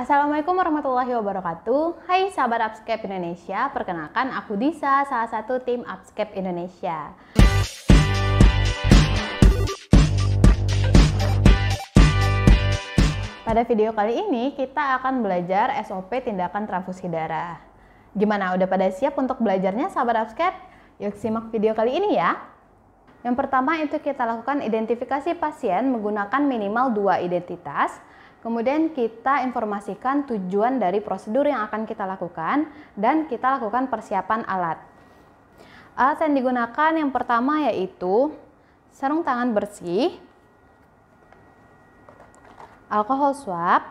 Assalamualaikum warahmatullahi wabarakatuh. Hai sahabat Upscape Indonesia, perkenalkan aku Disa, salah satu tim Upscape Indonesia. Pada video kali ini kita akan belajar SOP tindakan transfusi darah. Gimana udah pada siap untuk belajarnya sahabat Upscape? Yuk simak video kali ini ya. Yang pertama itu kita lakukan identifikasi pasien menggunakan minimal dua identitas, Kemudian kita informasikan tujuan dari prosedur yang akan kita lakukan dan kita lakukan persiapan alat. Alat yang digunakan yang pertama yaitu sarung tangan bersih, alkohol swab,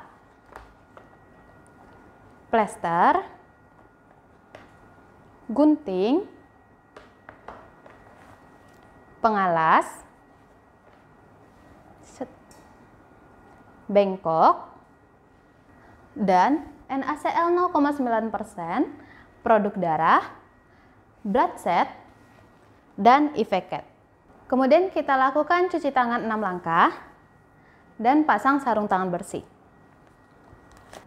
plester, gunting, pengalas, bengkok dan NaCl 0,9%, produk darah, blood set, dan ifeket. Kemudian kita lakukan cuci tangan 6 langkah dan pasang sarung tangan bersih.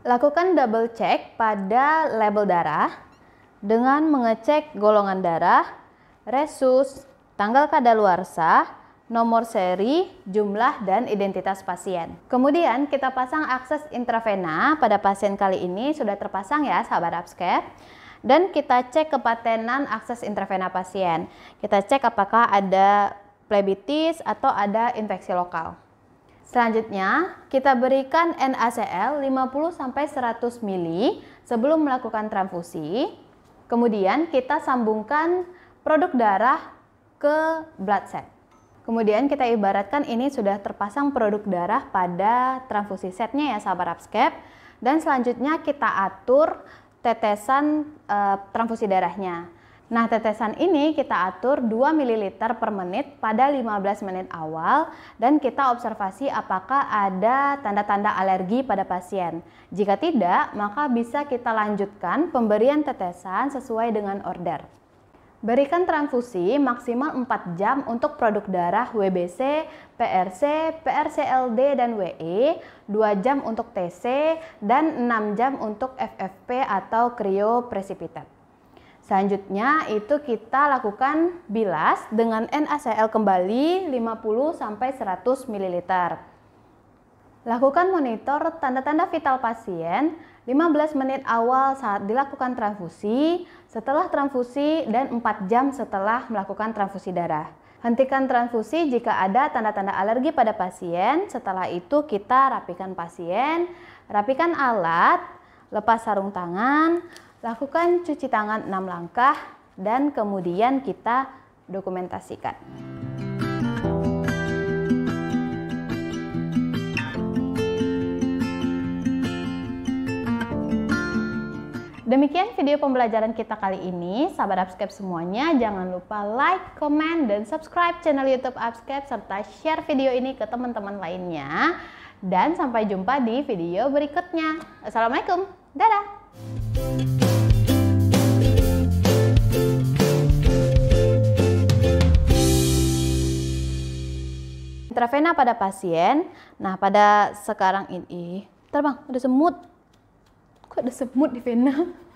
Lakukan double check pada label darah dengan mengecek golongan darah, resus, tanggal kadaluarsa, nomor seri, jumlah, dan identitas pasien. Kemudian kita pasang akses intravena pada pasien kali ini sudah terpasang ya sahabat Upscape. Dan kita cek kepatenan akses intravena pasien. Kita cek apakah ada plebitis atau ada infeksi lokal. Selanjutnya, kita berikan NaCl 50-100 ml sebelum melakukan transfusi. Kemudian kita sambungkan produk darah ke blood set. Kemudian kita ibaratkan ini sudah terpasang produk darah pada transfusi setnya ya sahabat Rapscape. Dan selanjutnya kita atur tetesan e, transfusi darahnya. Nah, tetesan ini kita atur 2 ml per menit pada 15 menit awal dan kita observasi apakah ada tanda-tanda alergi pada pasien. Jika tidak, maka bisa kita lanjutkan pemberian tetesan sesuai dengan order. Berikan transfusi maksimal 4 jam untuk produk darah WBC, PRC, PRCLD, dan WE, 2 jam untuk TC, dan 6 jam untuk FFP atau krioprecipitat. Selanjutnya itu kita lakukan bilas dengan NaCl kembali 50-100 ml. Lakukan monitor tanda-tanda vital pasien 15 menit awal saat dilakukan transfusi, setelah transfusi, dan 4 jam setelah melakukan transfusi darah. Hentikan transfusi jika ada tanda-tanda alergi pada pasien. Setelah itu kita rapikan pasien, rapikan alat, lepas sarung tangan, lakukan cuci tangan 6 langkah, dan kemudian kita dokumentasikan. Demikian video pembelajaran kita kali ini. Sahabat Upscape semuanya, jangan lupa like, comment, dan subscribe channel YouTube Upscape serta share video ini ke teman-teman lainnya. Dan sampai jumpa di video berikutnya. Assalamualaikum. Dadah. intravena pada pasien. Nah, pada sekarang ini terbang ada semut kok ada semut di vena